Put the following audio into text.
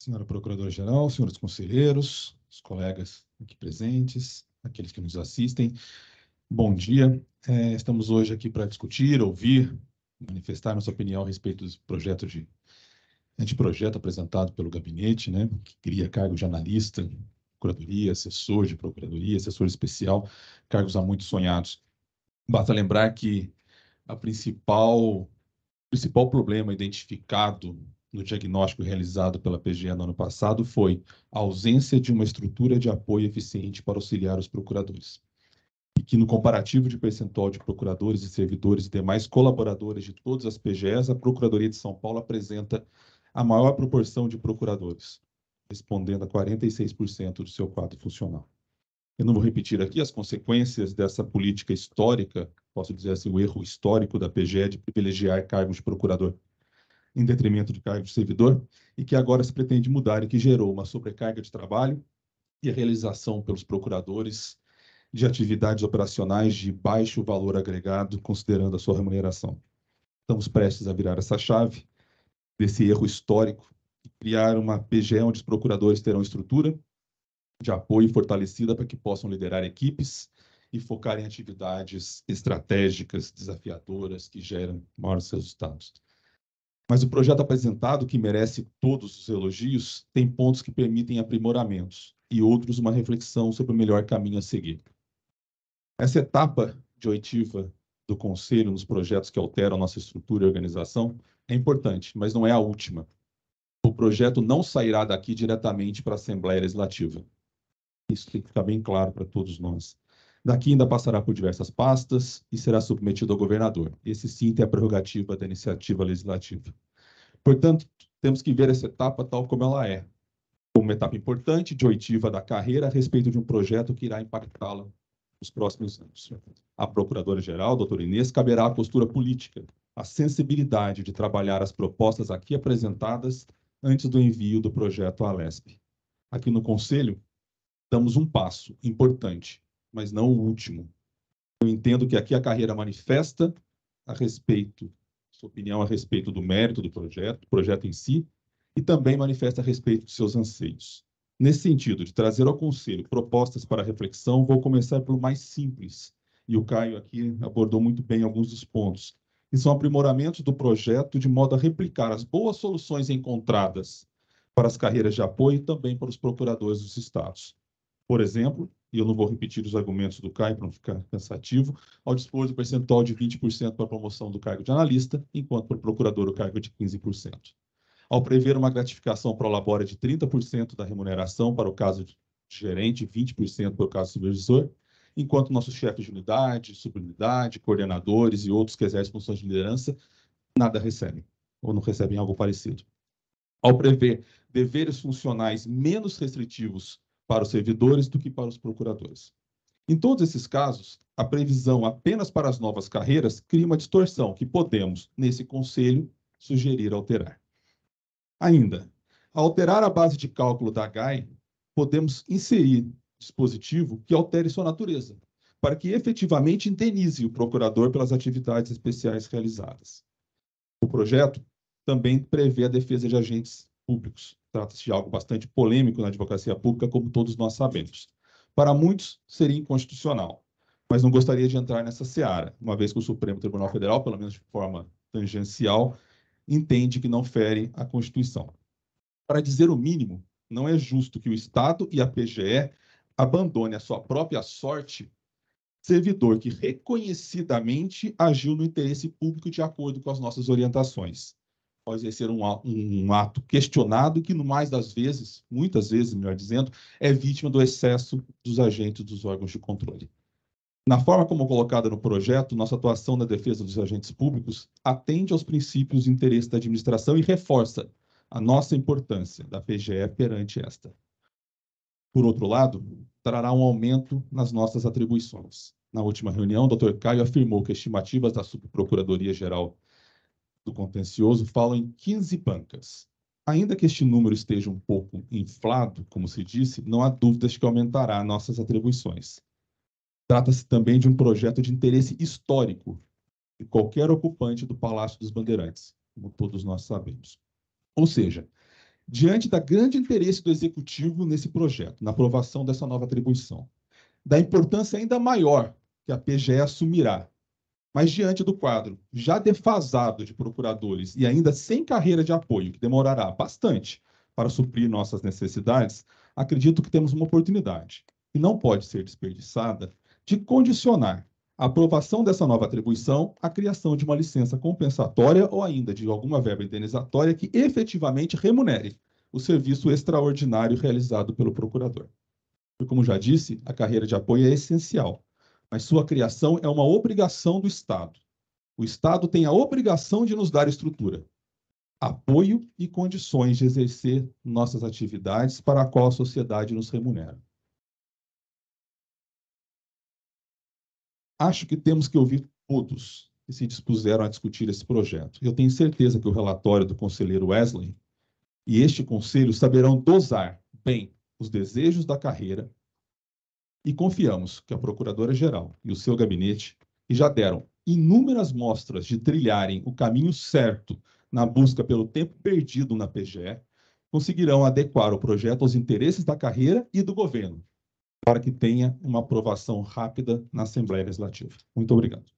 Senhora Procuradora-Geral, senhores conselheiros, os colegas aqui presentes, aqueles que nos assistem, bom dia. É, estamos hoje aqui para discutir, ouvir, manifestar nossa opinião a respeito dos projetos de anteprojeto apresentado pelo gabinete, né, que cria cargo de analista, procuradoria, assessor de procuradoria, assessor especial, cargos há muito sonhados Basta lembrar que a principal principal problema identificado no diagnóstico realizado pela PGE no ano passado foi a ausência de uma estrutura de apoio eficiente para auxiliar os procuradores. E que no comparativo de percentual de procuradores e servidores e demais colaboradores de todas as PGEs, a Procuradoria de São Paulo apresenta a maior proporção de procuradores, respondendo a 46% do seu quadro funcional. Eu não vou repetir aqui as consequências dessa política histórica, posso dizer assim, o erro histórico da PGE de privilegiar cargos de procurador em detrimento de cargos de servidor, e que agora se pretende mudar e que gerou uma sobrecarga de trabalho e a realização pelos procuradores de atividades operacionais de baixo valor agregado, considerando a sua remuneração. Estamos prestes a virar essa chave desse erro histórico e criar uma PGE onde os procuradores terão estrutura, de apoio fortalecida para que possam liderar equipes e focar em atividades estratégicas, desafiadoras, que geram maiores resultados. Mas o projeto apresentado, que merece todos os elogios, tem pontos que permitem aprimoramentos e outros uma reflexão sobre o melhor caminho a seguir. Essa etapa de oitiva do Conselho nos projetos que alteram nossa estrutura e organização é importante, mas não é a última. O projeto não sairá daqui diretamente para a Assembleia Legislativa. Isso tem que ficar bem claro para todos nós. Daqui ainda passará por diversas pastas e será submetido ao governador. Esse sim tem a prerrogativa da iniciativa legislativa. Portanto, temos que ver essa etapa tal como ela é, como uma etapa importante de oitiva da carreira a respeito de um projeto que irá impactá-la nos próximos anos. A Procuradora-Geral, doutora Inês, caberá a postura política, a sensibilidade de trabalhar as propostas aqui apresentadas antes do envio do projeto à LESP. Aqui no Conselho, damos um passo importante, mas não o último. Eu entendo que aqui a carreira manifesta a respeito, sua opinião a respeito do mérito do projeto, do projeto em si, e também manifesta a respeito de seus anseios. Nesse sentido, de trazer ao Conselho propostas para reflexão, vou começar pelo mais simples, e o Caio aqui abordou muito bem alguns dos pontos, que são aprimoramentos do projeto de modo a replicar as boas soluções encontradas para as carreiras de apoio e também para os procuradores dos estados. Por exemplo, e eu não vou repetir os argumentos do Cai para não ficar cansativo, ao dispor do percentual de 20% para a promoção do cargo de analista, enquanto para o procurador o cargo é de 15%. Ao prever uma gratificação para o labore de 30% da remuneração para o caso de gerente, 20% para o caso supervisor, enquanto nossos chefes de unidade, subunidade, coordenadores e outros que exercem funções de liderança nada recebem, ou não recebem algo parecido. Ao prever deveres funcionais menos restritivos para os servidores do que para os procuradores. Em todos esses casos, a previsão apenas para as novas carreiras cria uma distorção que podemos, nesse conselho, sugerir alterar. Ainda, ao alterar a base de cálculo da GAI, podemos inserir dispositivo que altere sua natureza, para que efetivamente indenize o procurador pelas atividades especiais realizadas. O projeto também prevê a defesa de agentes públicos, Trata-se de algo bastante polêmico na advocacia pública, como todos nós sabemos. Para muitos, seria inconstitucional, mas não gostaria de entrar nessa seara, uma vez que o Supremo Tribunal Federal, pelo menos de forma tangencial, entende que não fere a Constituição. Para dizer o mínimo, não é justo que o Estado e a PGE abandone a sua própria sorte servidor que reconhecidamente agiu no interesse público de acordo com as nossas orientações pode ser um, um, ato questionado que, no mais das vezes, muitas vezes, melhor dizendo, é vítima do excesso dos agentes dos órgãos de controle. Na forma como colocada no projeto, nossa atuação na defesa dos agentes públicos atende aos princípios e interesse da administração e reforça a nossa importância da PGE perante esta. Por outro lado, trará um aumento nas nossas atribuições. Na última reunião, o Dr. Caio afirmou que estimativas da Subprocuradoria-Geral do contencioso falam em 15 bancas. Ainda que este número esteja um pouco inflado, como se disse, não há dúvidas que aumentará nossas atribuições. Trata-se também de um projeto de interesse histórico de qualquer ocupante do Palácio dos Bandeirantes, como todos nós sabemos. Ou seja, diante da grande interesse do executivo nesse projeto, na aprovação dessa nova atribuição, da importância ainda maior que a PGE assumirá mas diante do quadro já defasado de procuradores e ainda sem carreira de apoio, que demorará bastante para suprir nossas necessidades, acredito que temos uma oportunidade, e não pode ser desperdiçada, de condicionar a aprovação dessa nova atribuição à criação de uma licença compensatória ou ainda de alguma verba indenizatória que efetivamente remunere o serviço extraordinário realizado pelo procurador. E como já disse, a carreira de apoio é essencial mas sua criação é uma obrigação do Estado. O Estado tem a obrigação de nos dar estrutura, apoio e condições de exercer nossas atividades para a qual a sociedade nos remunera. Acho que temos que ouvir todos que se dispuseram a discutir esse projeto. Eu tenho certeza que o relatório do conselheiro Wesley e este conselho saberão dosar bem os desejos da carreira e confiamos que a Procuradora-Geral e o seu gabinete, que já deram inúmeras mostras de trilharem o caminho certo na busca pelo tempo perdido na PGE, conseguirão adequar o projeto aos interesses da carreira e do governo, para que tenha uma aprovação rápida na Assembleia Legislativa. Muito obrigado.